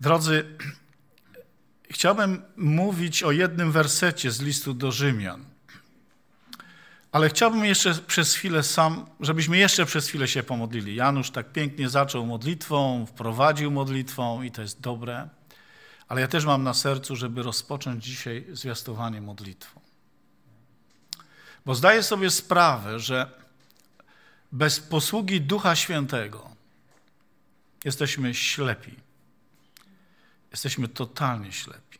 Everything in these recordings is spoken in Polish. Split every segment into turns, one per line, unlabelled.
Drodzy, chciałbym mówić o jednym wersecie z listu do Rzymian, ale chciałbym jeszcze przez chwilę sam, żebyśmy jeszcze przez chwilę się pomodlili. Janusz tak pięknie zaczął modlitwą, wprowadził modlitwą i to jest dobre, ale ja też mam na sercu, żeby rozpocząć dzisiaj zwiastowanie modlitwą. Bo zdaję sobie sprawę, że bez posługi Ducha Świętego jesteśmy ślepi jesteśmy totalnie ślepi.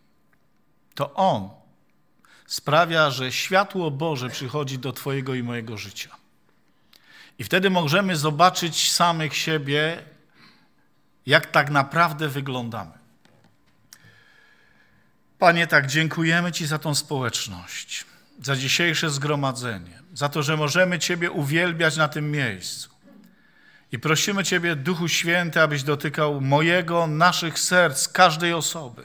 To On sprawia, że światło Boże przychodzi do Twojego i mojego życia. I wtedy możemy zobaczyć samych siebie, jak tak naprawdę wyglądamy. Panie, tak dziękujemy Ci za tą społeczność, za dzisiejsze zgromadzenie, za to, że możemy Ciebie uwielbiać na tym miejscu. I prosimy Ciebie, Duchu Święty, abyś dotykał mojego, naszych serc, każdej osoby.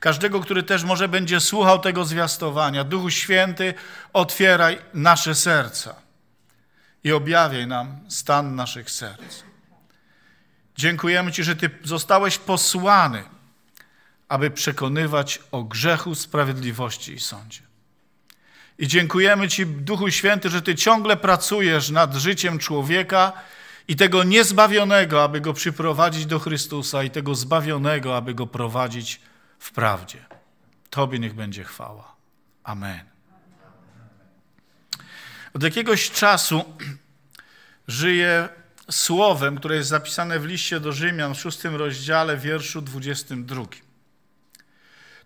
Każdego, który też może będzie słuchał tego zwiastowania. Duchu Święty, otwieraj nasze serca i objawiaj nam stan naszych serc. Dziękujemy Ci, że Ty zostałeś posłany, aby przekonywać o grzechu, sprawiedliwości i sądzie. I dziękujemy Ci, Duchu Święty, że Ty ciągle pracujesz nad życiem człowieka i tego niezbawionego, aby go przyprowadzić do Chrystusa, i tego zbawionego, aby go prowadzić w prawdzie. Tobie niech będzie chwała. Amen. Od jakiegoś czasu żyję słowem, które jest zapisane w liście do Rzymian w szóstym rozdziale, wierszu 22.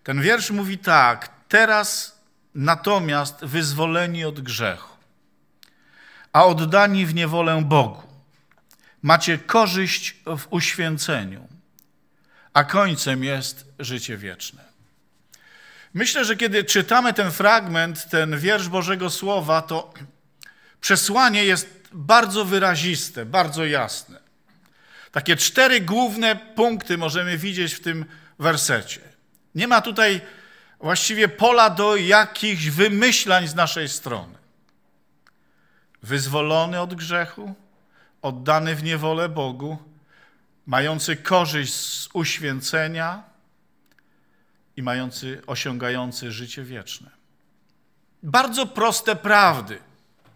Ten wiersz mówi tak: Teraz natomiast wyzwoleni od grzechu, a oddani w niewolę Bogu macie korzyść w uświęceniu, a końcem jest życie wieczne. Myślę, że kiedy czytamy ten fragment, ten wiersz Bożego Słowa, to przesłanie jest bardzo wyraziste, bardzo jasne. Takie cztery główne punkty możemy widzieć w tym wersecie. Nie ma tutaj właściwie pola do jakichś wymyślań z naszej strony. Wyzwolony od grzechu, oddany w niewolę Bogu, mający korzyść z uświęcenia i mający, osiągający życie wieczne. Bardzo proste prawdy,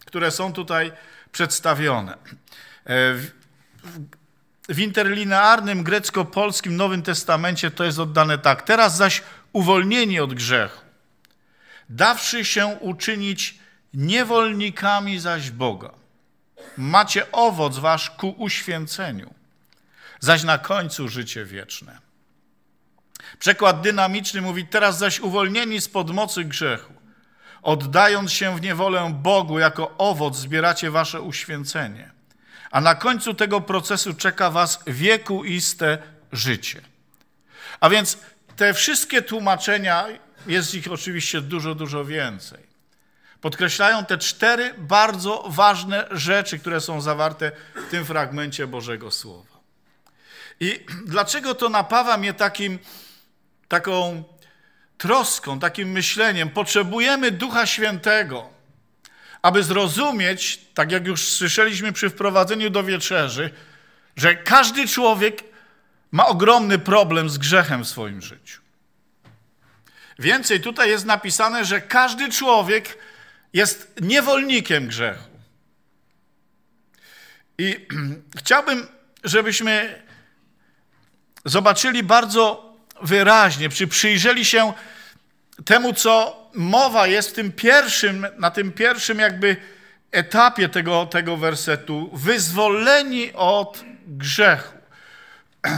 które są tutaj przedstawione. E, w, w interlinearnym grecko-polskim Nowym Testamencie to jest oddane tak. Teraz zaś uwolnieni od grzechu, dawszy się uczynić niewolnikami zaś Boga macie owoc wasz ku uświęceniu, zaś na końcu życie wieczne. Przekład dynamiczny mówi, teraz zaś uwolnieni spod mocy grzechu, oddając się w niewolę Bogu jako owoc zbieracie wasze uświęcenie, a na końcu tego procesu czeka was wiekuiste życie. A więc te wszystkie tłumaczenia, jest ich oczywiście dużo, dużo więcej podkreślają te cztery bardzo ważne rzeczy, które są zawarte w tym fragmencie Bożego Słowa. I dlaczego to napawa mnie takim, taką troską, takim myśleniem? Potrzebujemy Ducha Świętego, aby zrozumieć, tak jak już słyszeliśmy przy wprowadzeniu do wieczerzy, że każdy człowiek ma ogromny problem z grzechem w swoim życiu. Więcej, tutaj jest napisane, że każdy człowiek jest niewolnikiem grzechu. I chciałbym, żebyśmy zobaczyli bardzo wyraźnie, czy przyjrzeli się temu, co mowa jest w tym pierwszym, na tym pierwszym jakby etapie tego, tego wersetu. Wyzwoleni od grzechu.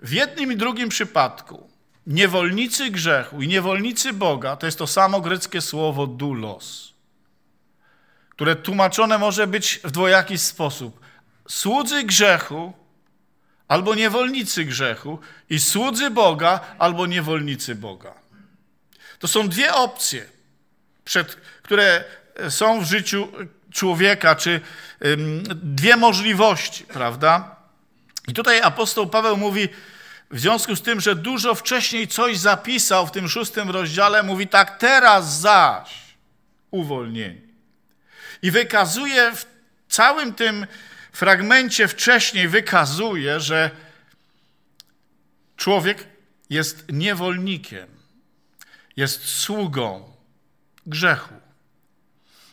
W jednym i drugim przypadku Niewolnicy grzechu i niewolnicy Boga to jest to samo greckie słowo dulos, które tłumaczone może być w dwojaki sposób. Słudzy grzechu albo niewolnicy grzechu i słudzy Boga albo niewolnicy Boga. To są dwie opcje, przed, które e, są w życiu człowieka, czy dwie możliwości, prawda? I tutaj apostoł Paweł mówi, w związku z tym, że dużo wcześniej coś zapisał w tym szóstym rozdziale, mówi tak, teraz zaś uwolnienie. I wykazuje w całym tym fragmencie wcześniej, wykazuje, że człowiek jest niewolnikiem, jest sługą grzechu.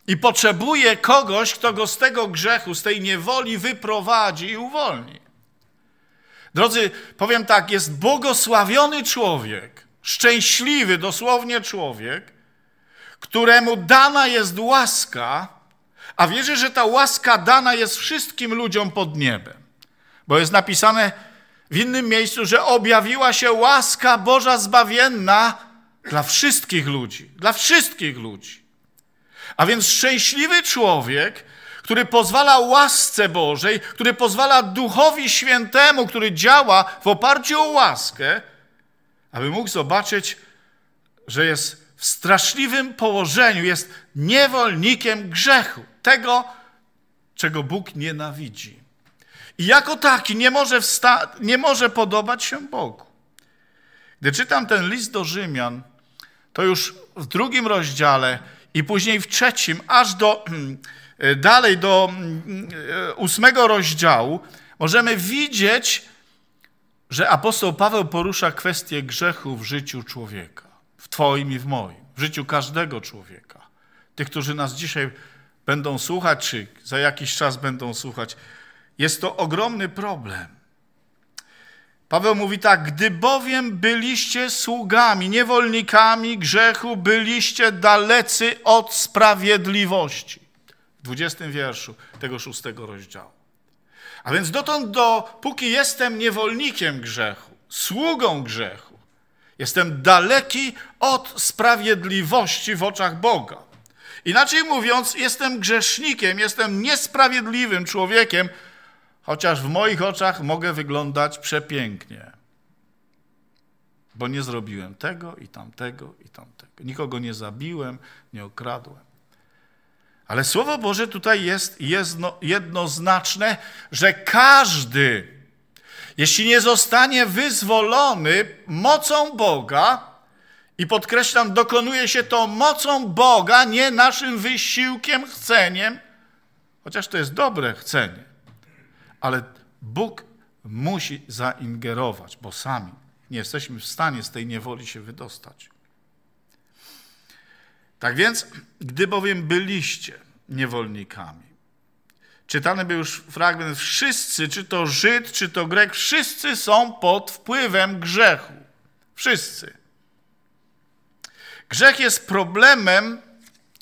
I potrzebuje kogoś, kto go z tego grzechu, z tej niewoli wyprowadzi i uwolni. Drodzy, powiem tak, jest błogosławiony człowiek, szczęśliwy dosłownie człowiek, któremu dana jest łaska, a wierzę, że ta łaska dana jest wszystkim ludziom pod niebem. Bo jest napisane w innym miejscu, że objawiła się łaska Boża zbawienna dla wszystkich ludzi, dla wszystkich ludzi. A więc szczęśliwy człowiek który pozwala łasce Bożej, który pozwala Duchowi Świętemu, który działa w oparciu o łaskę, aby mógł zobaczyć, że jest w straszliwym położeniu, jest niewolnikiem grzechu, tego, czego Bóg nienawidzi. I jako taki nie może, nie może podobać się Bogu. Gdy czytam ten list do Rzymian, to już w drugim rozdziale i później w trzecim, aż do E, dalej do mm, e, ósmego rozdziału, możemy widzieć, że apostoł Paweł porusza kwestię grzechu w życiu człowieka, w Twoim i w moim, w życiu każdego człowieka. Tych, którzy nas dzisiaj będą słuchać, czy za jakiś czas będą słuchać. Jest to ogromny problem. Paweł mówi tak: Gdy bowiem byliście sługami, niewolnikami grzechu, byliście dalecy od sprawiedliwości. 20 wierszu tego szóstego rozdziału. A więc dotąd, dopóki jestem niewolnikiem grzechu, sługą grzechu, jestem daleki od sprawiedliwości w oczach Boga. Inaczej mówiąc, jestem grzesznikiem, jestem niesprawiedliwym człowiekiem, chociaż w moich oczach mogę wyglądać przepięknie. Bo nie zrobiłem tego i tamtego i tamtego. Nikogo nie zabiłem, nie okradłem. Ale Słowo Boże tutaj jest jedno, jednoznaczne, że każdy, jeśli nie zostanie wyzwolony mocą Boga, i podkreślam, dokonuje się to mocą Boga, nie naszym wysiłkiem, chceniem, chociaż to jest dobre chcenie, ale Bóg musi zaingerować, bo sami nie jesteśmy w stanie z tej niewoli się wydostać. Tak więc, gdy bowiem byliście niewolnikami, czytany był już fragment, wszyscy, czy to Żyd, czy to Grek, wszyscy są pod wpływem grzechu. Wszyscy. Grzech jest problemem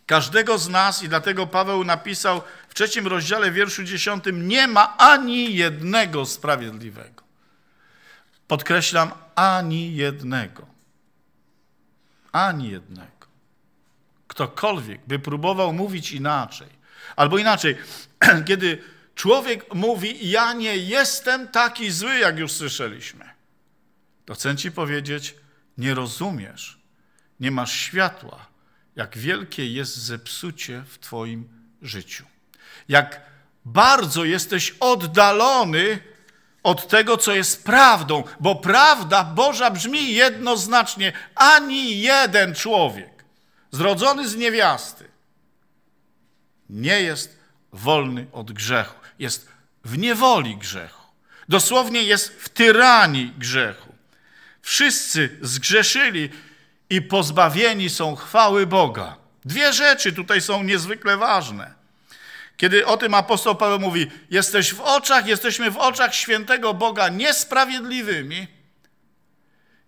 każdego z nas i dlatego Paweł napisał w trzecim rozdziale wierszu dziesiątym nie ma ani jednego sprawiedliwego. Podkreślam, ani jednego. Ani jednego ktokolwiek by próbował mówić inaczej, albo inaczej, kiedy człowiek mówi, ja nie jestem taki zły, jak już słyszeliśmy, to chcę ci powiedzieć, nie rozumiesz, nie masz światła, jak wielkie jest zepsucie w twoim życiu. Jak bardzo jesteś oddalony od tego, co jest prawdą, bo prawda Boża brzmi jednoznacznie: ani jeden człowiek zrodzony z niewiasty, nie jest wolny od grzechu. Jest w niewoli grzechu. Dosłownie jest w tyranii grzechu. Wszyscy zgrzeszyli i pozbawieni są chwały Boga. Dwie rzeczy tutaj są niezwykle ważne. Kiedy o tym apostoł Paweł mówi, jesteś w oczach, jesteśmy w oczach świętego Boga niesprawiedliwymi,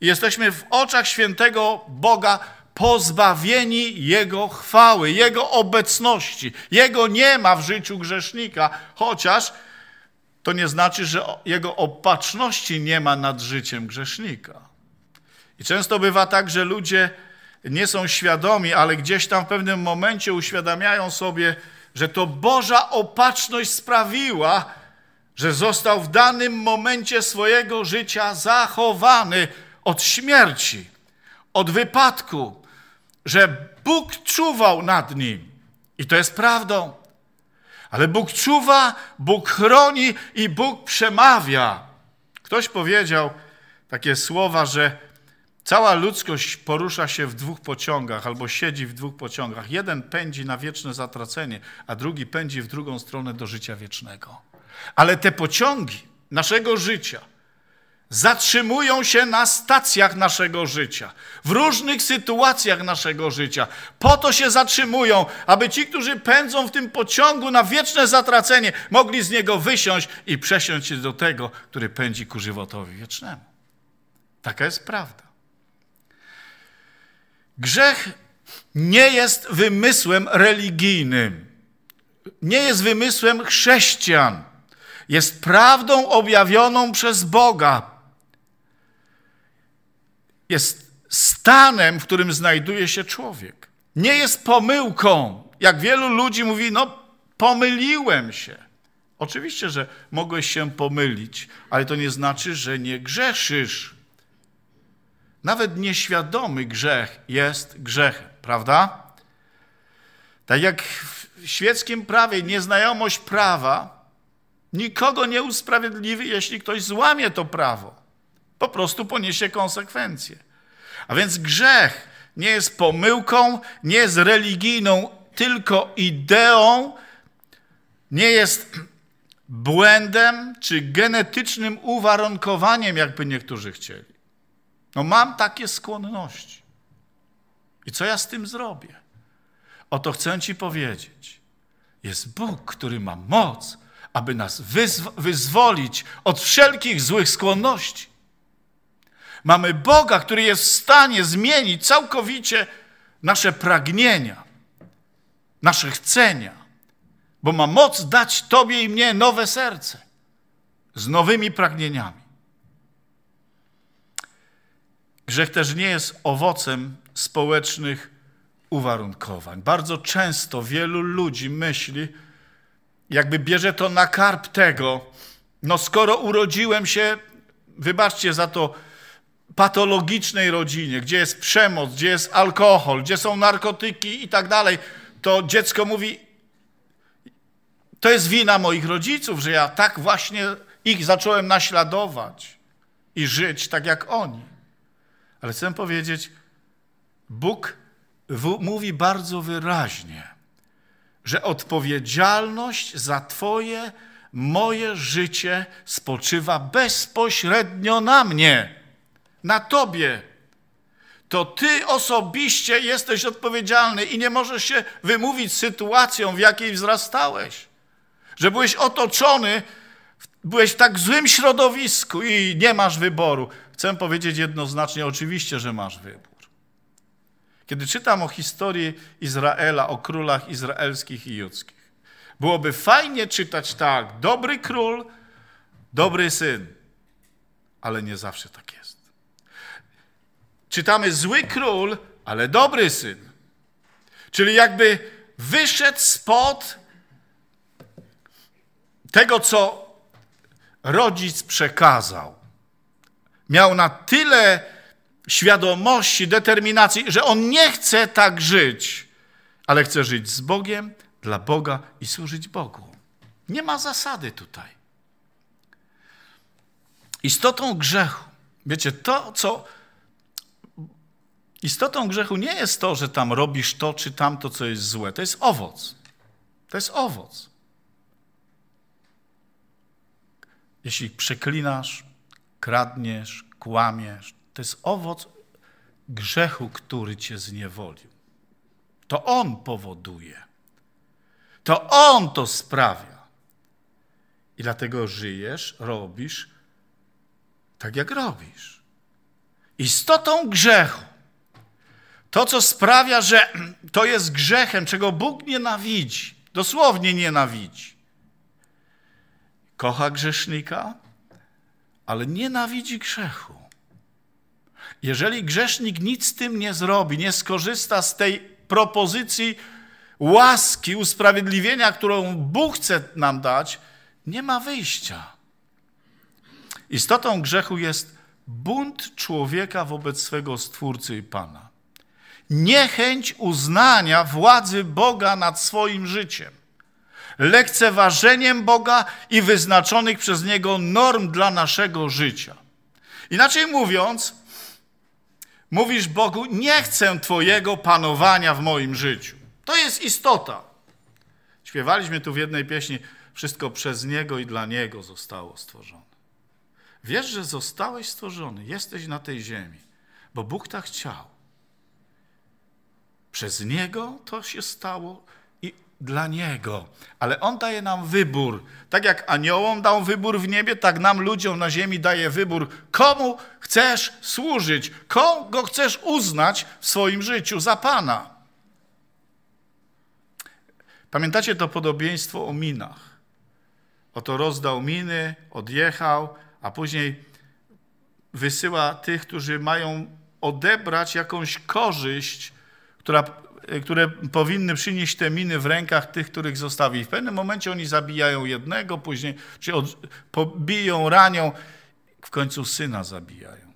jesteśmy w oczach świętego Boga pozbawieni Jego chwały, Jego obecności. Jego nie ma w życiu grzesznika, chociaż to nie znaczy, że Jego opatrzności nie ma nad życiem grzesznika. I często bywa tak, że ludzie nie są świadomi, ale gdzieś tam w pewnym momencie uświadamiają sobie, że to Boża opatrzność sprawiła, że został w danym momencie swojego życia zachowany od śmierci, od wypadku, że Bóg czuwał nad nim. I to jest prawdą. Ale Bóg czuwa, Bóg chroni i Bóg przemawia. Ktoś powiedział takie słowa, że cała ludzkość porusza się w dwóch pociągach albo siedzi w dwóch pociągach. Jeden pędzi na wieczne zatracenie, a drugi pędzi w drugą stronę do życia wiecznego. Ale te pociągi naszego życia, zatrzymują się na stacjach naszego życia, w różnych sytuacjach naszego życia. Po to się zatrzymują, aby ci, którzy pędzą w tym pociągu na wieczne zatracenie, mogli z niego wysiąść i przesiąść się do tego, który pędzi ku żywotowi wiecznemu. Taka jest prawda. Grzech nie jest wymysłem religijnym, nie jest wymysłem chrześcijan jest prawdą objawioną przez Boga jest stanem, w którym znajduje się człowiek. Nie jest pomyłką. Jak wielu ludzi mówi, no pomyliłem się. Oczywiście, że mogłeś się pomylić, ale to nie znaczy, że nie grzeszysz. Nawet nieświadomy grzech jest grzechem, prawda? Tak jak w świeckim prawie nieznajomość prawa nikogo nie usprawiedliwi, jeśli ktoś złamie to prawo po prostu poniesie konsekwencje. A więc grzech nie jest pomyłką, nie jest religijną tylko ideą, nie jest błędem czy genetycznym uwarunkowaniem, jakby niektórzy chcieli. No mam takie skłonności. I co ja z tym zrobię? Oto chcę ci powiedzieć. Jest Bóg, który ma moc, aby nas wyzwolić od wszelkich złych skłonności. Mamy Boga, który jest w stanie zmienić całkowicie nasze pragnienia, nasze chcenia, bo ma moc dać Tobie i mnie nowe serce z nowymi pragnieniami. Grzech też nie jest owocem społecznych uwarunkowań. Bardzo często wielu ludzi myśli, jakby bierze to na karb tego, no skoro urodziłem się, wybaczcie za to patologicznej rodzinie, gdzie jest przemoc, gdzie jest alkohol, gdzie są narkotyki i tak dalej, to dziecko mówi: To jest wina moich rodziców, że ja tak właśnie ich zacząłem naśladować i żyć tak jak oni. Ale chcę powiedzieć, Bóg mówi bardzo wyraźnie, że odpowiedzialność za Twoje, moje życie spoczywa bezpośrednio na mnie na tobie. To ty osobiście jesteś odpowiedzialny i nie możesz się wymówić sytuacją, w jakiej wzrastałeś. Że byłeś otoczony, byłeś w tak złym środowisku i nie masz wyboru. Chcę powiedzieć jednoznacznie, oczywiście, że masz wybór. Kiedy czytam o historii Izraela, o królach izraelskich i judzkich, byłoby fajnie czytać tak, dobry król, dobry syn, ale nie zawsze tak jest czytamy zły król, ale dobry syn. Czyli jakby wyszedł spod tego, co rodzic przekazał. Miał na tyle świadomości, determinacji, że on nie chce tak żyć, ale chce żyć z Bogiem, dla Boga i służyć Bogu. Nie ma zasady tutaj. Istotą grzechu, wiecie, to, co Istotą grzechu nie jest to, że tam robisz to czy tamto, co jest złe. To jest owoc. To jest owoc. Jeśli przeklinasz, kradniesz, kłamiesz, to jest owoc grzechu, który cię zniewolił. To on powoduje. To on to sprawia. I dlatego żyjesz, robisz tak, jak robisz. Istotą grzechu to, co sprawia, że to jest grzechem, czego Bóg nienawidzi, dosłownie nienawidzi. Kocha grzesznika, ale nienawidzi grzechu. Jeżeli grzesznik nic z tym nie zrobi, nie skorzysta z tej propozycji łaski, usprawiedliwienia, którą Bóg chce nam dać, nie ma wyjścia. Istotą grzechu jest bunt człowieka wobec swego Stwórcy i Pana niechęć uznania władzy Boga nad swoim życiem, lekceważeniem Boga i wyznaczonych przez Niego norm dla naszego życia. Inaczej mówiąc, mówisz Bogu: Nie chcę Twojego panowania w moim życiu. To jest istota. Śpiewaliśmy tu w jednej pieśni: Wszystko przez Niego i dla Niego zostało stworzone. Wiesz, że zostałeś stworzony, jesteś na tej ziemi, bo Bóg tak chciał. Przez Niego to się stało i dla Niego. Ale On daje nam wybór. Tak jak aniołom dał wybór w niebie, tak nam ludziom na ziemi daje wybór. Komu chcesz służyć? Kogo chcesz uznać w swoim życiu za Pana? Pamiętacie to podobieństwo o minach? Oto rozdał miny, odjechał, a później wysyła tych, którzy mają odebrać jakąś korzyść która, y, które powinny przynieść te miny w rękach tych, których zostawi. W pewnym momencie oni zabijają jednego, później czy od, pobiją, ranią, w końcu syna zabijają.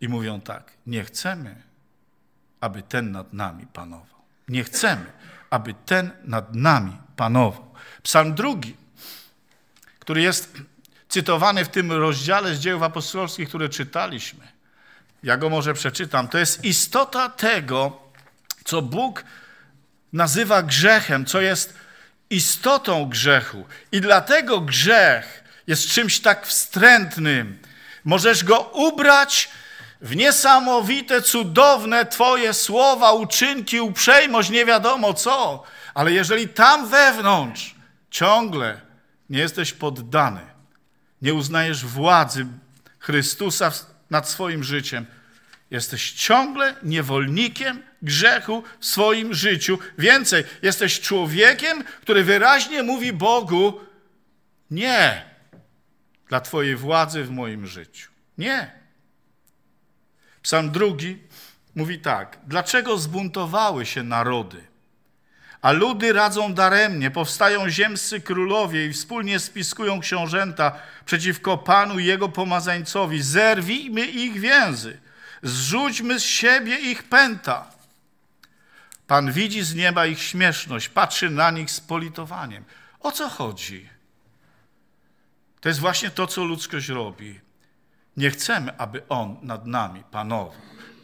I mówią tak, nie chcemy, aby ten nad nami panował. Nie chcemy, aby ten nad nami panował. Psalm drugi, który jest cytowany w tym rozdziale z dziejów apostolskich, które czytaliśmy. Ja go może przeczytam. To jest istota tego, co Bóg nazywa grzechem, co jest istotą grzechu. I dlatego grzech jest czymś tak wstrętnym. Możesz go ubrać w niesamowite, cudowne Twoje słowa, uczynki, uprzejmość, nie wiadomo co, ale jeżeli tam wewnątrz ciągle nie jesteś poddany, nie uznajesz władzy Chrystusa nad swoim życiem, jesteś ciągle niewolnikiem grzechu w swoim życiu. Więcej, jesteś człowiekiem, który wyraźnie mówi Bogu nie dla Twojej władzy w moim życiu. Nie. Psalm drugi mówi tak. Dlaczego zbuntowały się narody? A ludy radzą daremnie, powstają ziemscy królowie i wspólnie spiskują książęta przeciwko Panu i Jego pomazańcowi. Zerwijmy ich więzy, zrzućmy z siebie ich pęta. Pan widzi z nieba ich śmieszność, patrzy na nich z politowaniem. O co chodzi? To jest właśnie to, co ludzkość robi. Nie chcemy, aby On nad nami panował.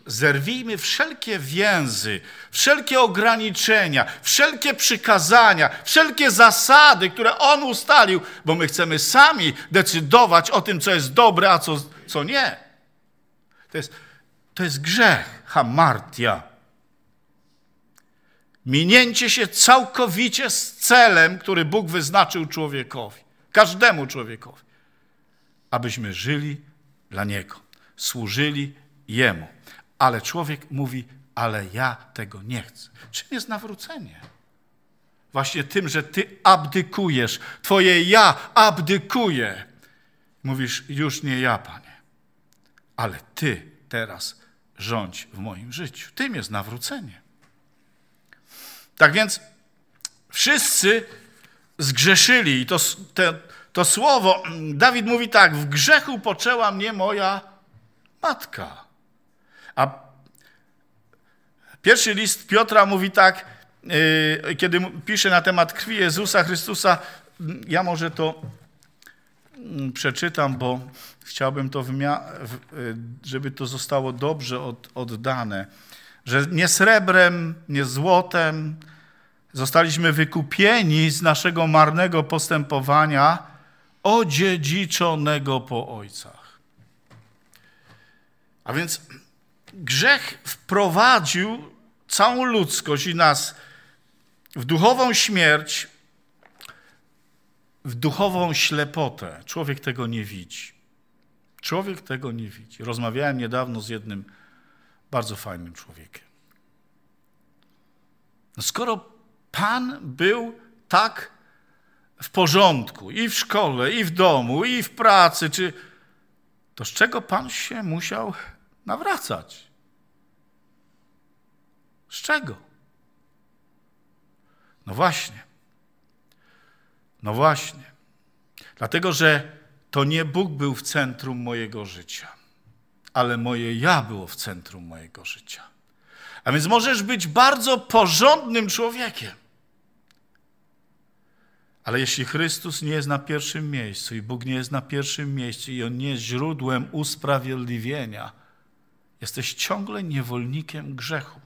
Zerwijmy wszelkie więzy, wszelkie ograniczenia, wszelkie przykazania, wszelkie zasady, które On ustalił, bo my chcemy sami decydować o tym, co jest dobre, a co, co nie. To jest, to jest grzech, hamartia. Minięcie się całkowicie z celem, który Bóg wyznaczył człowiekowi, każdemu człowiekowi, abyśmy żyli dla Niego, służyli Jemu. Ale człowiek mówi, ale ja tego nie chcę. Czym jest nawrócenie? Właśnie tym, że ty abdykujesz, twoje ja abdykuje. Mówisz, już nie ja, Panie, ale ty teraz rządź w moim życiu. Tym jest nawrócenie. Tak więc wszyscy zgrzeszyli. I to, te, to słowo, mm, Dawid mówi tak, w grzechu poczęła mnie moja matka. A pierwszy list Piotra mówi tak, y, kiedy pisze na temat krwi Jezusa Chrystusa, mm, ja może to mm, przeczytam, bo chciałbym to, y, żeby to zostało dobrze od, oddane że nie srebrem, nie złotem zostaliśmy wykupieni z naszego marnego postępowania odziedziczonego po ojcach. A więc grzech wprowadził całą ludzkość i nas w duchową śmierć, w duchową ślepotę. Człowiek tego nie widzi. Człowiek tego nie widzi. Rozmawiałem niedawno z jednym bardzo fajnym człowiekiem. No skoro Pan był tak w porządku i w szkole, i w domu, i w pracy, czy, to z czego Pan się musiał nawracać? Z czego? No właśnie. No właśnie. Dlatego, że to nie Bóg był w centrum mojego życia ale moje ja było w centrum mojego życia. A więc możesz być bardzo porządnym człowiekiem. Ale jeśli Chrystus nie jest na pierwszym miejscu i Bóg nie jest na pierwszym miejscu i On nie jest źródłem usprawiedliwienia, jesteś ciągle niewolnikiem grzechu.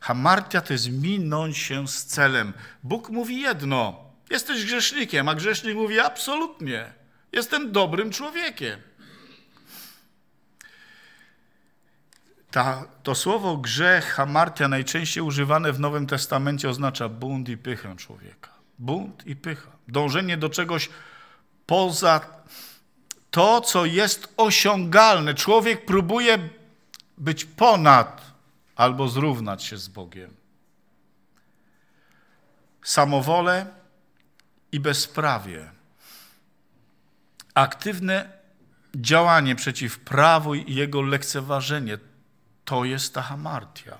Hamartia to jest minąć się z celem. Bóg mówi jedno, jesteś grzesznikiem, a grzesznik mówi absolutnie, jestem dobrym człowiekiem. Ta, to słowo grzech, hamartia, najczęściej używane w Nowym Testamencie oznacza bunt i pychę człowieka. Bunt i pycha. Dążenie do czegoś poza to, co jest osiągalne. Człowiek próbuje być ponad albo zrównać się z Bogiem. Samowolę i bezprawie. Aktywne działanie przeciw prawu i jego lekceważenie to jest ta hamartia.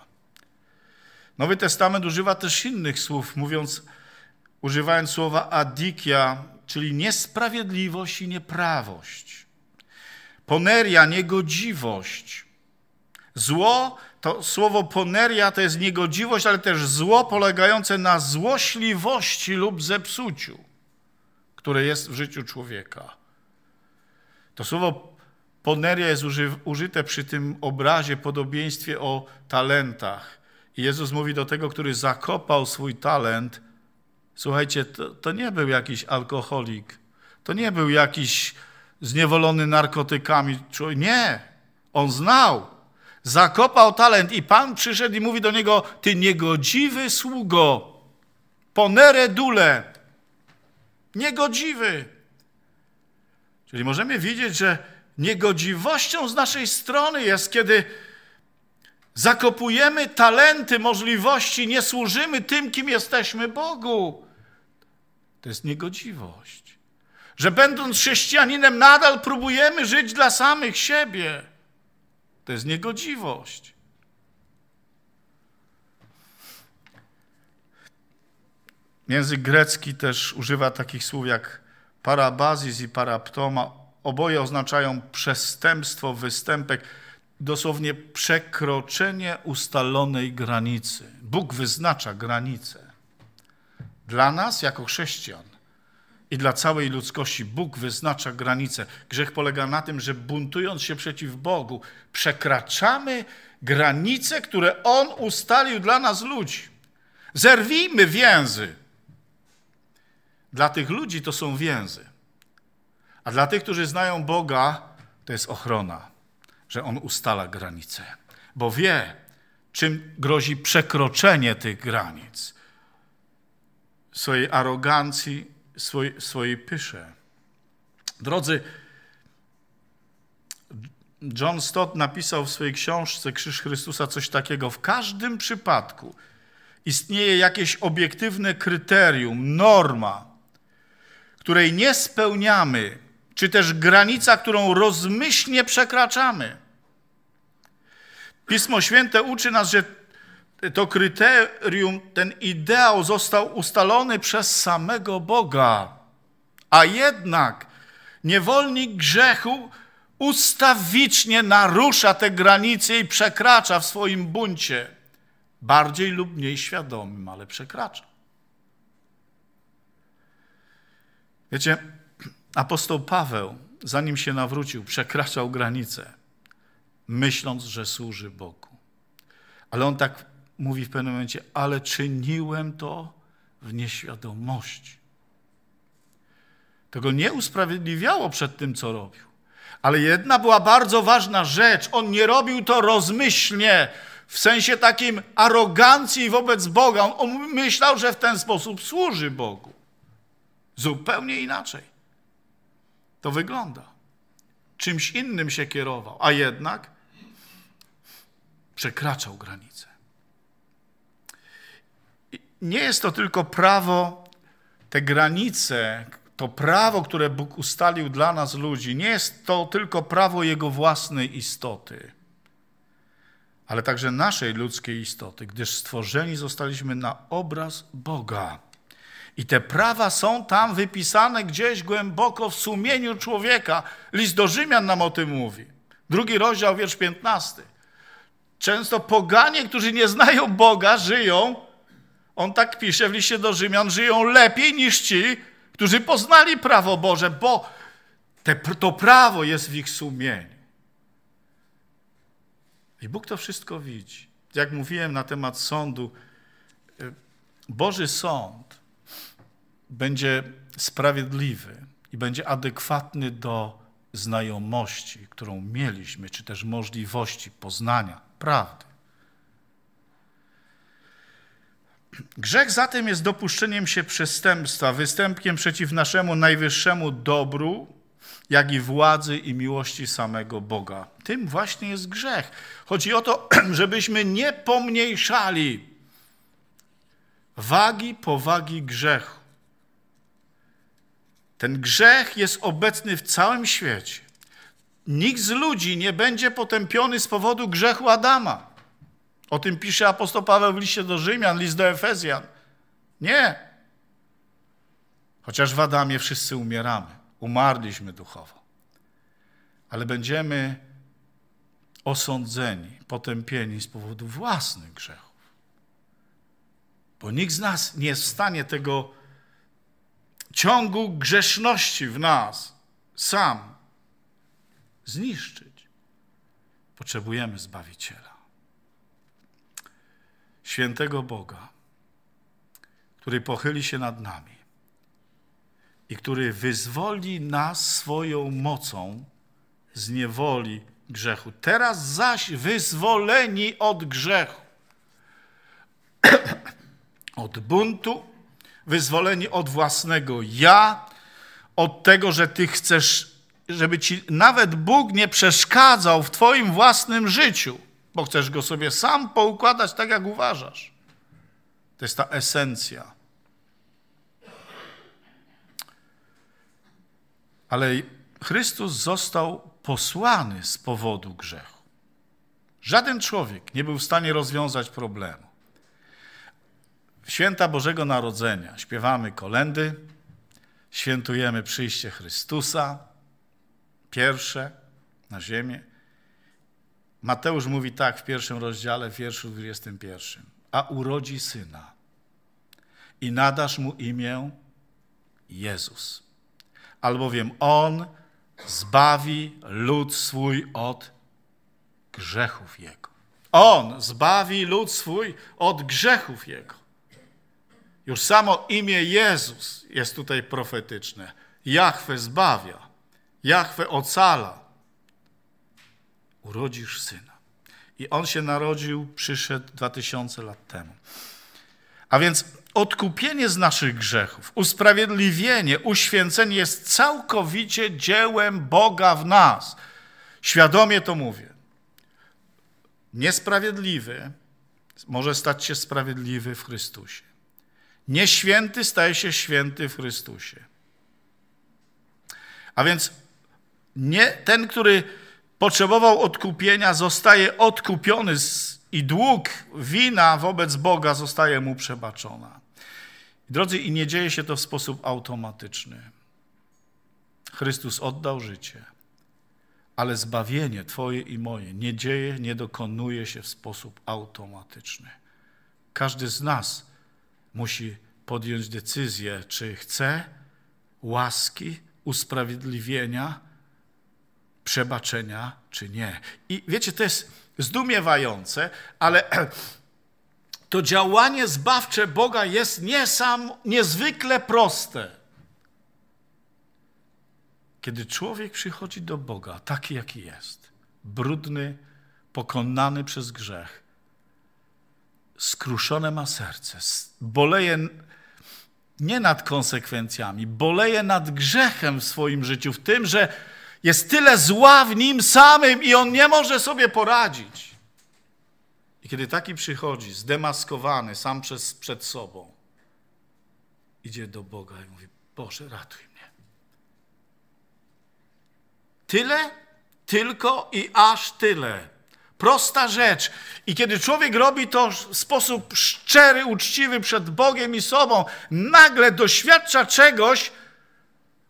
Nowy Testament używa też innych słów, mówiąc, używając słowa adikia, czyli niesprawiedliwość i nieprawość. Poneria, niegodziwość. Zło, to słowo poneria to jest niegodziwość, ale też zło polegające na złośliwości lub zepsuciu, które jest w życiu człowieka. To słowo Poneria jest użyte przy tym obrazie, podobieństwie o talentach. I Jezus mówi do tego, który zakopał swój talent, słuchajcie, to, to nie był jakiś alkoholik, to nie był jakiś zniewolony narkotykami człowiek. Nie, on znał. Zakopał talent i Pan przyszedł i mówi do niego, ty niegodziwy sługo, ponere dule, niegodziwy. Czyli możemy widzieć, że Niegodziwością z naszej strony jest, kiedy zakopujemy talenty, możliwości, nie służymy tym, kim jesteśmy Bogu. To jest niegodziwość. Że będąc chrześcijaninem, nadal próbujemy żyć dla samych siebie. To jest niegodziwość. Język grecki też używa takich słów jak parabazis i paraptoma, Oboje oznaczają przestępstwo, występek, dosłownie przekroczenie ustalonej granicy. Bóg wyznacza granice. Dla nas, jako chrześcijan i dla całej ludzkości, Bóg wyznacza granice. Grzech polega na tym, że buntując się przeciw Bogu, przekraczamy granice, które On ustalił dla nas ludzi. Zerwijmy więzy. Dla tych ludzi to są więzy. A dla tych, którzy znają Boga, to jest ochrona, że On ustala granice, bo wie, czym grozi przekroczenie tych granic, swojej arogancji, swojej, swojej pysze. Drodzy, John Stott napisał w swojej książce Krzyż Chrystusa coś takiego. W każdym przypadku istnieje jakieś obiektywne kryterium, norma, której nie spełniamy, czy też granica, którą rozmyślnie przekraczamy. Pismo Święte uczy nas, że to kryterium, ten ideał został ustalony przez samego Boga. A jednak niewolnik grzechu ustawicznie narusza te granice i przekracza w swoim buncie. Bardziej lub mniej świadomym, ale przekracza. Wiecie, Apostoł Paweł, zanim się nawrócił, przekraczał granice, myśląc, że służy Bogu. Ale on tak mówi w pewnym momencie, ale czyniłem to w nieświadomości. Tego nie usprawiedliwiało przed tym, co robił. Ale jedna była bardzo ważna rzecz. On nie robił to rozmyślnie, w sensie takim arogancji wobec Boga. On myślał, że w ten sposób służy Bogu. Zupełnie inaczej to wygląda. Czymś innym się kierował, a jednak przekraczał granice. Nie jest to tylko prawo, te granice, to prawo, które Bóg ustalił dla nas ludzi, nie jest to tylko prawo Jego własnej istoty, ale także naszej ludzkiej istoty, gdyż stworzeni zostaliśmy na obraz Boga. I te prawa są tam wypisane gdzieś głęboko w sumieniu człowieka. List do Rzymian nam o tym mówi. Drugi rozdział, wiersz 15. Często poganie, którzy nie znają Boga, żyją, on tak pisze w liście do Rzymian, żyją lepiej niż ci, którzy poznali prawo Boże, bo te, to prawo jest w ich sumieniu. I Bóg to wszystko widzi. Jak mówiłem na temat sądu, y, Boży sąd będzie sprawiedliwy i będzie adekwatny do znajomości, którą mieliśmy, czy też możliwości poznania prawdy. Grzech zatem jest dopuszczeniem się przestępstwa, występkiem przeciw naszemu najwyższemu dobru, jak i władzy i miłości samego Boga. Tym właśnie jest grzech. Chodzi o to, żebyśmy nie pomniejszali wagi powagi grzechu. Ten grzech jest obecny w całym świecie. Nikt z ludzi nie będzie potępiony z powodu grzechu Adama. O tym pisze apostoł Paweł w liście do Rzymian, list do Efezjan. Nie. Chociaż w Adamie wszyscy umieramy, umarliśmy duchowo, ale będziemy osądzeni, potępieni z powodu własnych grzechów. Bo nikt z nas nie jest w stanie tego ciągu grzeszności w nas sam zniszczyć. Potrzebujemy Zbawiciela. Świętego Boga, który pochyli się nad nami i który wyzwoli nas swoją mocą z niewoli grzechu. Teraz zaś wyzwoleni od grzechu, od buntu, wyzwoleni od własnego ja, od tego, że ty chcesz, żeby ci nawet Bóg nie przeszkadzał w twoim własnym życiu, bo chcesz go sobie sam poukładać tak, jak uważasz. To jest ta esencja. Ale Chrystus został posłany z powodu grzechu. Żaden człowiek nie był w stanie rozwiązać problemu święta Bożego Narodzenia śpiewamy kolendy, świętujemy przyjście Chrystusa, pierwsze na ziemię. Mateusz mówi tak w pierwszym rozdziale, w wierszu 21. A urodzi syna i nadasz mu imię Jezus, albowiem on zbawi lud swój od grzechów jego. On zbawi lud swój od grzechów jego. Już samo imię Jezus jest tutaj profetyczne. Jachwę zbawia, Jachwę ocala. Urodzisz syna. I on się narodził, przyszedł 2000 lat temu. A więc odkupienie z naszych grzechów, usprawiedliwienie, uświęcenie jest całkowicie dziełem Boga w nas. Świadomie to mówię. Niesprawiedliwy może stać się sprawiedliwy w Chrystusie. Nieświęty staje się święty w Chrystusie. A więc nie, ten, który potrzebował odkupienia, zostaje odkupiony z, i dług wina wobec Boga zostaje mu przebaczona. Drodzy, i nie dzieje się to w sposób automatyczny. Chrystus oddał życie, ale zbawienie Twoje i moje nie dzieje, nie dokonuje się w sposób automatyczny. Każdy z nas musi podjąć decyzję, czy chce łaski, usprawiedliwienia, przebaczenia, czy nie. I wiecie, to jest zdumiewające, ale to działanie zbawcze Boga jest niesam, niezwykle proste. Kiedy człowiek przychodzi do Boga, taki jaki jest, brudny, pokonany przez grzech, skruszone ma serce, boleje nie nad konsekwencjami, boleje nad grzechem w swoim życiu, w tym, że jest tyle zła w nim samym i on nie może sobie poradzić. I kiedy taki przychodzi, zdemaskowany sam przez, przed sobą, idzie do Boga i mówi: Boże, ratuj mnie. Tyle, tylko i aż tyle Prosta rzecz. I kiedy człowiek robi to w sposób szczery, uczciwy przed Bogiem i sobą, nagle doświadcza czegoś,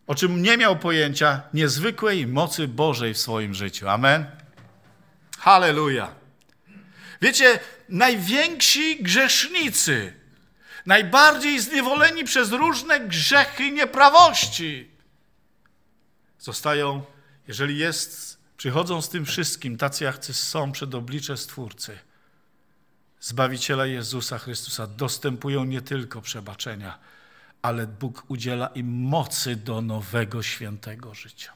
o czym nie miał pojęcia, niezwykłej mocy Bożej w swoim życiu. Amen. Halleluja. Wiecie, najwięksi grzesznicy, najbardziej zniewoleni przez różne grzechy, nieprawości, zostają, jeżeli jest Przychodzą z tym wszystkim tacy, jak są przed oblicze Stwórcy, Zbawiciela Jezusa Chrystusa. Dostępują nie tylko przebaczenia, ale Bóg udziela im mocy do nowego, świętego życia.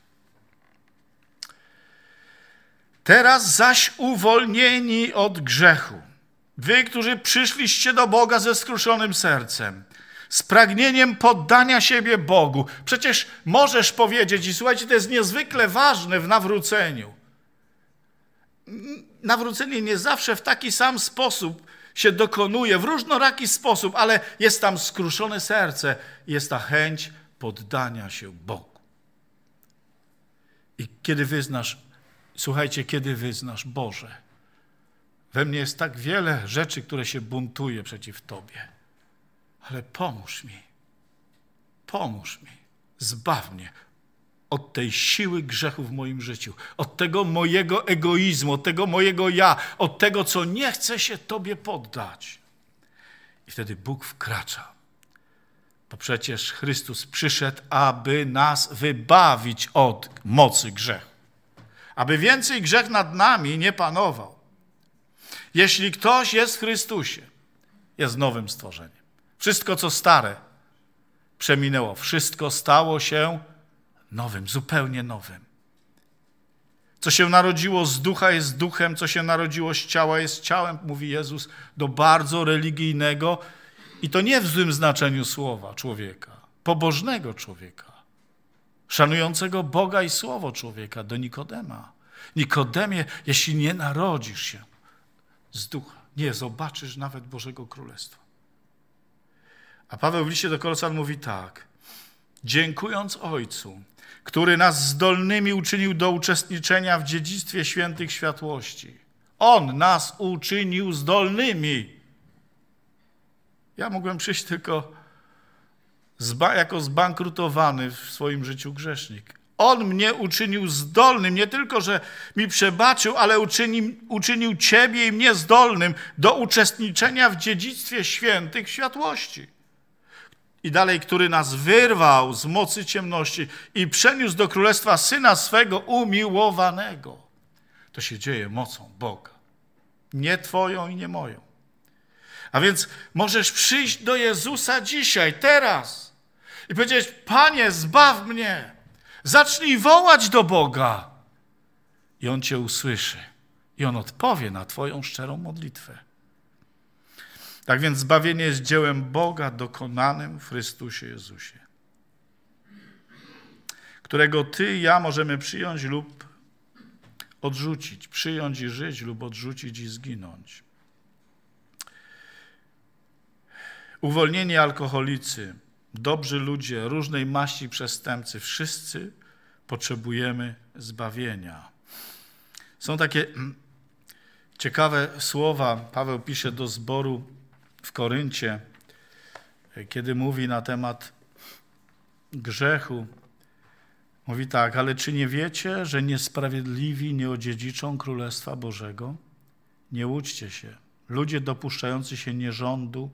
Teraz zaś uwolnieni od grzechu, wy, którzy przyszliście do Boga ze skruszonym sercem – z pragnieniem poddania siebie Bogu. Przecież możesz powiedzieć, i słuchajcie, to jest niezwykle ważne w nawróceniu. Nawrócenie nie zawsze w taki sam sposób się dokonuje, w różnoraki sposób, ale jest tam skruszone serce, jest ta chęć poddania się Bogu. I kiedy wyznasz, słuchajcie, kiedy wyznasz Boże, we mnie jest tak wiele rzeczy, które się buntuje przeciw Tobie ale pomóż mi, pomóż mi, zbaw mnie od tej siły grzechu w moim życiu, od tego mojego egoizmu, od tego mojego ja, od tego, co nie chce się Tobie poddać. I wtedy Bóg wkracza. Bo przecież Chrystus przyszedł, aby nas wybawić od mocy grzechu. Aby więcej grzech nad nami nie panował. Jeśli ktoś jest w Chrystusie, jest nowym stworzeniem. Wszystko, co stare, przeminęło. Wszystko stało się nowym, zupełnie nowym. Co się narodziło z ducha jest duchem, co się narodziło z ciała jest ciałem, mówi Jezus do bardzo religijnego i to nie w złym znaczeniu słowa człowieka, pobożnego człowieka, szanującego Boga i słowo człowieka, do Nikodema. Nikodemie, jeśli nie narodzisz się z ducha, nie zobaczysz nawet Bożego Królestwa. A Paweł w liście do Kolosan mówi tak. Dziękując Ojcu, który nas zdolnymi uczynił do uczestniczenia w dziedzictwie świętych światłości. On nas uczynił zdolnymi. Ja mogłem przyjść tylko zba jako zbankrutowany w swoim życiu grzesznik. On mnie uczynił zdolnym, nie tylko, że mi przebaczył, ale uczynił, uczynił Ciebie i mnie zdolnym do uczestniczenia w dziedzictwie świętych światłości i dalej, który nas wyrwał z mocy ciemności i przeniósł do królestwa syna swego umiłowanego. To się dzieje mocą Boga, nie Twoją i nie moją. A więc możesz przyjść do Jezusa dzisiaj, teraz i powiedzieć: Panie, zbaw mnie. Zacznij wołać do Boga i On Cię usłyszy i On odpowie na Twoją szczerą modlitwę. Tak więc zbawienie jest dziełem Boga dokonanym w Chrystusie Jezusie, którego ty i ja możemy przyjąć lub odrzucić, przyjąć i żyć lub odrzucić i zginąć. Uwolnieni alkoholicy, dobrzy ludzie, różnej maści przestępcy, wszyscy potrzebujemy zbawienia. Są takie ciekawe słowa, Paweł pisze do zboru w Koryncie, e, kiedy mówi na temat grzechu, mówi tak, ale czy nie wiecie, że niesprawiedliwi nie odziedziczą Królestwa Bożego? Nie łudźcie się. Ludzie dopuszczający się nierządu,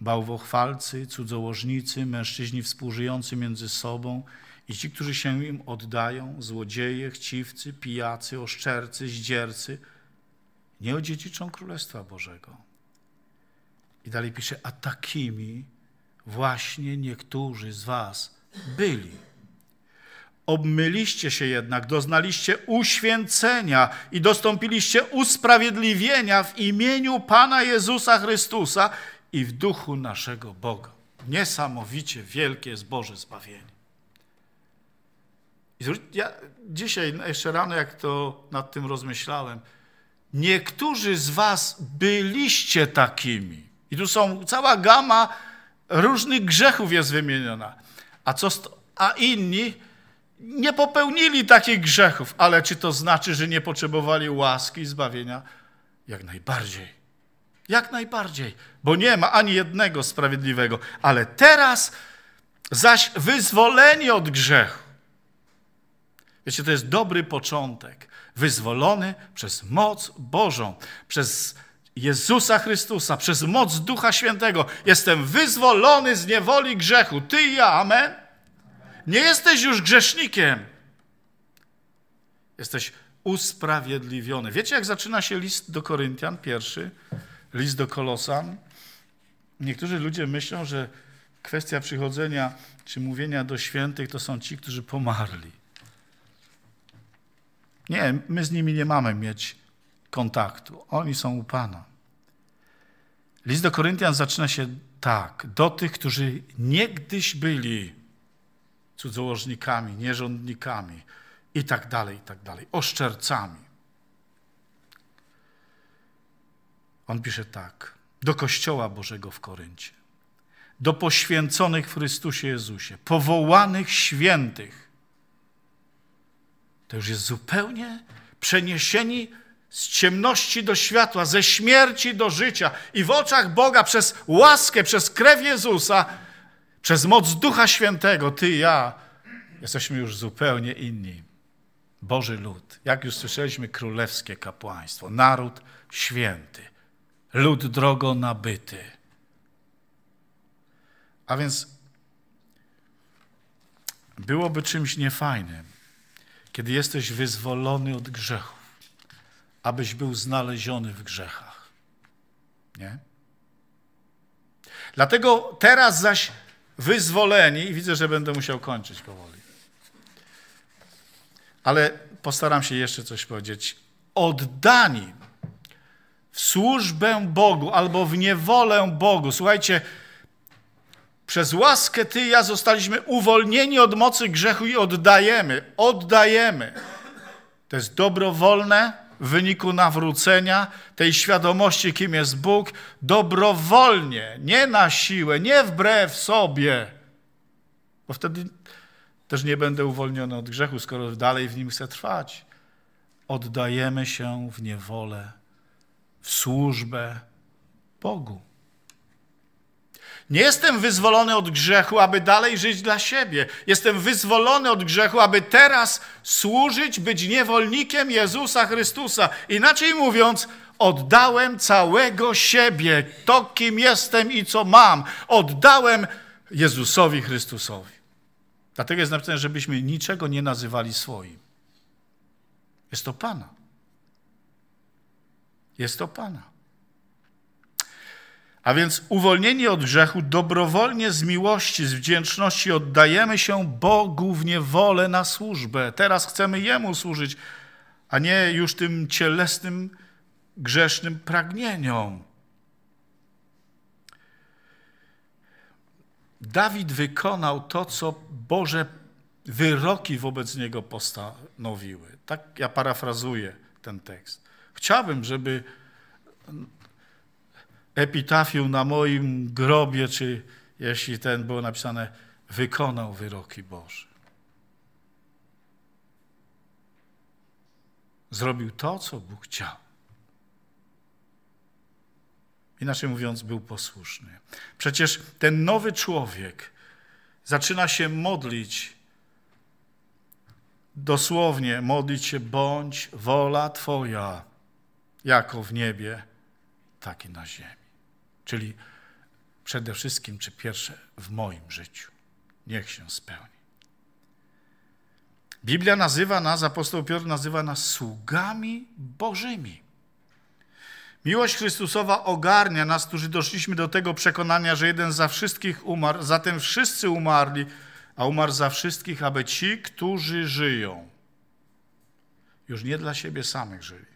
bałwochwalcy, cudzołożnicy, mężczyźni współżyjący między sobą i ci, którzy się im oddają, złodzieje, chciwcy, pijacy, oszczercy, zdziercy, nie odziedziczą Królestwa Bożego. I dalej pisze, a takimi właśnie niektórzy z was byli. Obmyliście się jednak, doznaliście uświęcenia i dostąpiliście usprawiedliwienia w imieniu Pana Jezusa Chrystusa i w duchu naszego Boga. Niesamowicie wielkie jest Boże zbawienie. I ja dzisiaj, no, jeszcze rano, jak to nad tym rozmyślałem, niektórzy z was byliście takimi. I tu są cała gama różnych grzechów jest wymieniona. A, co a inni nie popełnili takich grzechów, ale czy to znaczy, że nie potrzebowali łaski i zbawienia? Jak najbardziej. Jak najbardziej, bo nie ma ani jednego sprawiedliwego. Ale teraz zaś wyzwoleni od grzechu. Wiecie, to jest dobry początek. Wyzwolony przez moc Bożą, przez Jezusa Chrystusa, przez moc Ducha Świętego jestem wyzwolony z niewoli grzechu. Ty i ja, amen. Nie jesteś już grzesznikiem. Jesteś usprawiedliwiony. Wiecie, jak zaczyna się list do Koryntian, pierwszy, list do Kolosan? Niektórzy ludzie myślą, że kwestia przychodzenia czy mówienia do świętych to są ci, którzy pomarli. Nie, my z nimi nie mamy mieć kontaktu. Oni są u Pana. List do Koryntian zaczyna się tak. Do tych, którzy niegdyś byli cudzołożnikami, nierządnikami i tak dalej, i tak dalej, oszczercami. On pisze tak. Do Kościoła Bożego w Koryncie. Do poświęconych w Chrystusie Jezusie, powołanych świętych. To już jest zupełnie przeniesieni z ciemności do światła, ze śmierci do życia i w oczach Boga przez łaskę, przez krew Jezusa, przez moc Ducha Świętego, ty i ja, jesteśmy już zupełnie inni. Boży lud, jak już słyszeliśmy, królewskie kapłaństwo, naród święty, lud drogo nabyty. A więc byłoby czymś niefajnym, kiedy jesteś wyzwolony od grzechu abyś był znaleziony w grzechach. Nie? Dlatego teraz zaś wyzwoleni, widzę, że będę musiał kończyć powoli, ale postaram się jeszcze coś powiedzieć. Oddani w służbę Bogu albo w niewolę Bogu. Słuchajcie, przez łaskę Ty i ja zostaliśmy uwolnieni od mocy grzechu i oddajemy. Oddajemy. To jest dobrowolne w wyniku nawrócenia, tej świadomości, kim jest Bóg, dobrowolnie, nie na siłę, nie wbrew sobie. Bo wtedy też nie będę uwolniony od grzechu, skoro dalej w nim chcę trwać. Oddajemy się w niewolę, w służbę Bogu. Nie jestem wyzwolony od grzechu, aby dalej żyć dla siebie. Jestem wyzwolony od grzechu, aby teraz służyć, być niewolnikiem Jezusa Chrystusa. Inaczej mówiąc, oddałem całego siebie, to kim jestem i co mam. Oddałem Jezusowi Chrystusowi. Dlatego jest napisane, żebyśmy niczego nie nazywali swoim. Jest to Pana. Jest to Pana. A więc uwolnieni od grzechu, dobrowolnie z miłości, z wdzięczności oddajemy się Bogu w niewolę na służbę. Teraz chcemy Jemu służyć, a nie już tym cielesnym, grzesznym pragnieniom. Dawid wykonał to, co Boże wyroki wobec niego postanowiły. Tak ja parafrazuję ten tekst. Chciałbym, żeby epitafium na moim grobie, czy jeśli ten było napisane, wykonał wyroki Boże. Zrobił to, co Bóg chciał. Inaczej mówiąc, był posłuszny. Przecież ten nowy człowiek zaczyna się modlić, dosłownie modlić się, bądź wola Twoja, jako w niebie, tak i na ziemi. Czyli przede wszystkim, czy pierwsze, w moim życiu. Niech się spełni. Biblia nazywa nas, apostoł Piotr nazywa nas sługami Bożymi. Miłość Chrystusowa ogarnia nas, którzy doszliśmy do tego przekonania, że jeden za wszystkich umarł, zatem wszyscy umarli, a umarł za wszystkich, aby ci, którzy żyją, już nie dla siebie samych żyli,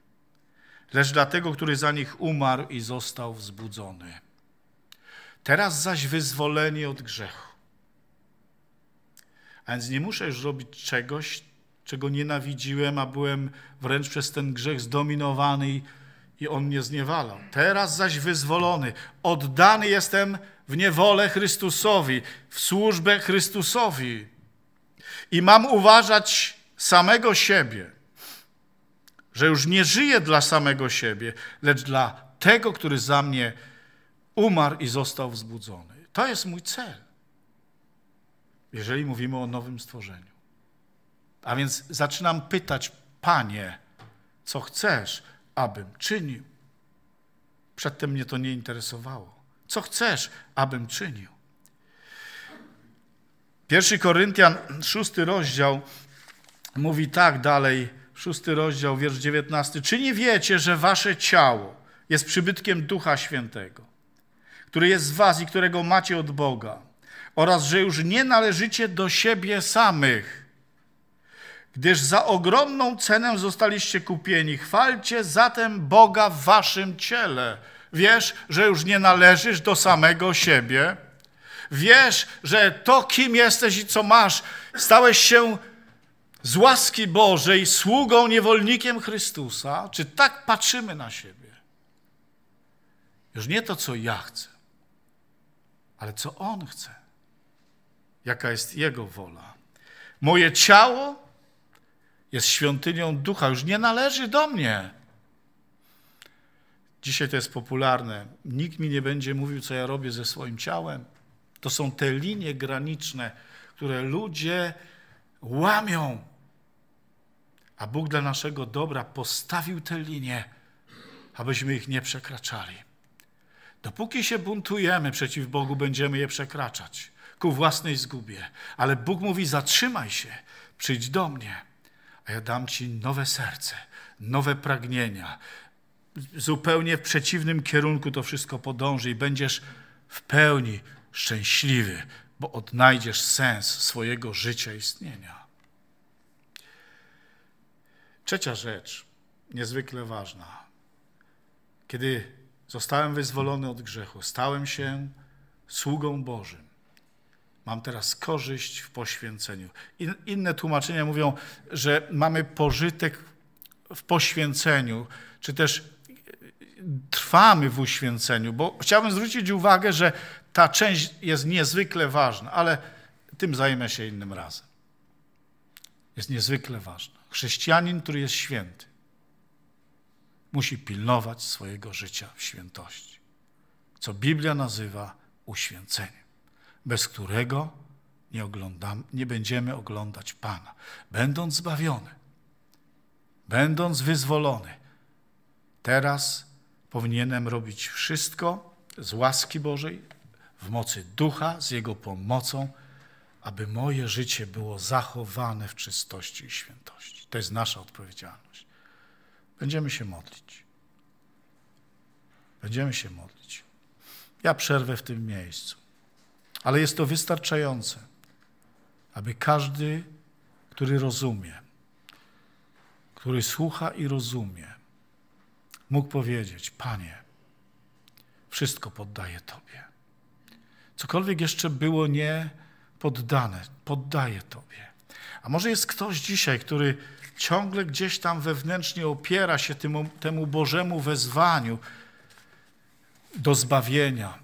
lecz dla tego, który za nich umarł i został wzbudzony. Teraz zaś wyzwoleni od grzechu. A więc nie muszę już robić czegoś, czego nienawidziłem, a byłem wręcz przez ten grzech zdominowany i on mnie zniewalał. Teraz zaś wyzwolony, oddany jestem w niewolę Chrystusowi, w służbę Chrystusowi. I mam uważać samego siebie że już nie żyję dla samego siebie, lecz dla tego, który za mnie umarł i został wzbudzony. To jest mój cel, jeżeli mówimy o nowym stworzeniu. A więc zaczynam pytać, Panie, co chcesz, abym czynił? Przedtem mnie to nie interesowało. Co chcesz, abym czynił? 1 Koryntian, 6 rozdział, mówi tak dalej szósty rozdział, wiersz 19. Czy nie wiecie, że wasze ciało jest przybytkiem Ducha Świętego, który jest z was i którego macie od Boga, oraz że już nie należycie do siebie samych, gdyż za ogromną cenę zostaliście kupieni. Chwalcie zatem Boga w waszym ciele. Wiesz, że już nie należysz do samego siebie. Wiesz, że to, kim jesteś i co masz, stałeś się z łaski Bożej sługą, niewolnikiem Chrystusa? Czy tak patrzymy na siebie? Już nie to, co ja chcę, ale co On chce. Jaka jest Jego wola. Moje ciało jest świątynią ducha, już nie należy do mnie. Dzisiaj to jest popularne. Nikt mi nie będzie mówił, co ja robię ze swoim ciałem. To są te linie graniczne, które ludzie łamią a Bóg dla naszego dobra postawił te linie, abyśmy ich nie przekraczali. Dopóki się buntujemy przeciw Bogu, będziemy je przekraczać ku własnej zgubie. Ale Bóg mówi: zatrzymaj się, przyjdź do mnie, a ja dam ci nowe serce, nowe pragnienia. Zupełnie w przeciwnym kierunku to wszystko podąży i będziesz w pełni szczęśliwy, bo odnajdziesz sens swojego życia istnienia. Trzecia rzecz, niezwykle ważna. Kiedy zostałem wyzwolony od grzechu, stałem się sługą Bożym. Mam teraz korzyść w poświęceniu. In, inne tłumaczenia mówią, że mamy pożytek w poświęceniu, czy też trwamy w uświęceniu, bo chciałbym zwrócić uwagę, że ta część jest niezwykle ważna, ale tym zajmę się innym razem. Jest niezwykle ważna. Chrześcijanin, który jest święty, musi pilnować swojego życia w świętości, co Biblia nazywa uświęceniem, bez którego nie, oglądam, nie będziemy oglądać Pana. Będąc zbawiony, będąc wyzwolony, teraz powinienem robić wszystko z łaski Bożej, w mocy ducha, z Jego pomocą, aby moje życie było zachowane w czystości i świętości. To jest nasza odpowiedzialność. Będziemy się modlić. Będziemy się modlić. Ja przerwę w tym miejscu. Ale jest to wystarczające, aby każdy, który rozumie, który słucha i rozumie, mógł powiedzieć: Panie, wszystko poddaję Tobie. Cokolwiek jeszcze było nie poddane, poddaję Tobie. A może jest ktoś dzisiaj, który ciągle gdzieś tam wewnętrznie opiera się temu, temu Bożemu wezwaniu do zbawienia,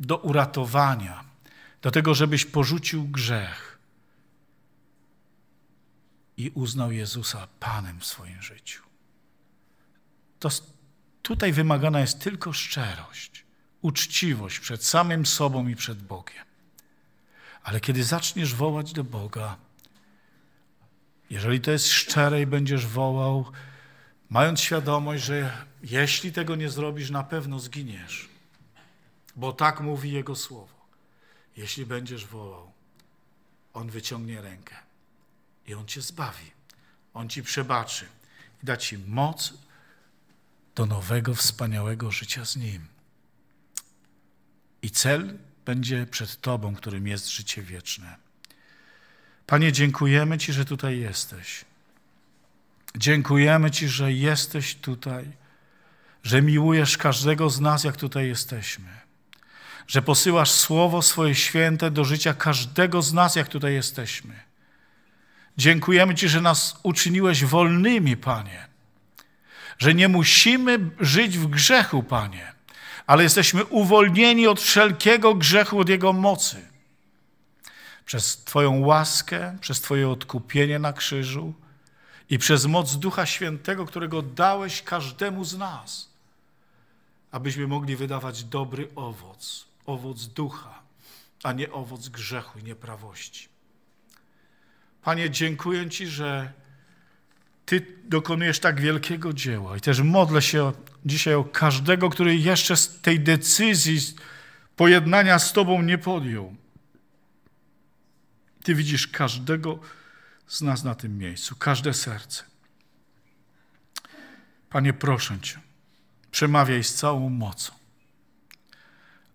do uratowania, do tego, żebyś porzucił grzech i uznał Jezusa Panem w swoim życiu. To tutaj wymagana jest tylko szczerość, uczciwość przed samym sobą i przed Bogiem. Ale kiedy zaczniesz wołać do Boga, jeżeli to jest szczere i będziesz wołał, mając świadomość, że jeśli tego nie zrobisz, na pewno zginiesz, bo tak mówi Jego słowo. Jeśli będziesz wołał, On wyciągnie rękę i On cię zbawi, On ci przebaczy i da ci moc do nowego, wspaniałego życia z Nim. I cel będzie przed Tobą, którym jest życie wieczne. Panie, dziękujemy Ci, że tutaj jesteś. Dziękujemy Ci, że jesteś tutaj, że miłujesz każdego z nas, jak tutaj jesteśmy, że posyłasz Słowo swoje święte do życia każdego z nas, jak tutaj jesteśmy. Dziękujemy Ci, że nas uczyniłeś wolnymi, Panie, że nie musimy żyć w grzechu, Panie, ale jesteśmy uwolnieni od wszelkiego grzechu, od Jego mocy przez Twoją łaskę, przez Twoje odkupienie na krzyżu i przez moc Ducha Świętego, którego dałeś każdemu z nas, abyśmy mogli wydawać dobry owoc, owoc Ducha, a nie owoc grzechu i nieprawości. Panie, dziękuję Ci, że Ty dokonujesz tak wielkiego dzieła i też modlę się dzisiaj o każdego, który jeszcze z tej decyzji pojednania z Tobą nie podjął. Ty widzisz każdego z nas na tym miejscu, każde serce. Panie, proszę Cię, przemawiaj z całą mocą,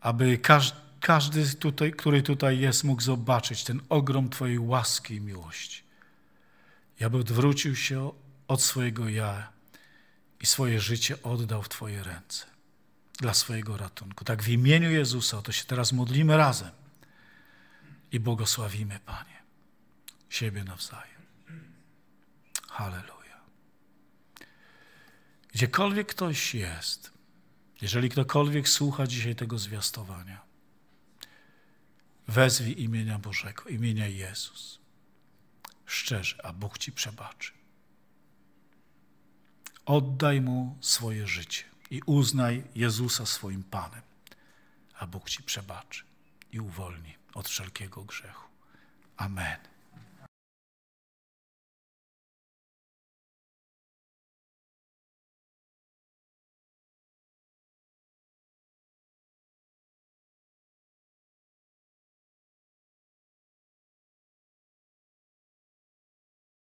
aby każdy, każdy tutaj, który tutaj jest, mógł zobaczyć ten ogrom Twojej łaski i miłości. I aby odwrócił się od swojego ja i swoje życie oddał w Twoje ręce dla swojego ratunku. Tak w imieniu Jezusa, o to się teraz modlimy razem i błogosławimy, Panie, siebie nawzajem. Halleluja. Gdziekolwiek ktoś jest, jeżeli ktokolwiek słucha dzisiaj tego zwiastowania, wezwij imienia Bożego, imienia Jezus. Szczerze, a Bóg ci przebaczy. Oddaj Mu swoje życie i uznaj Jezusa swoim Panem, a Bóg ci przebaczy i uwolni od wszelkiego grzechu. Amen.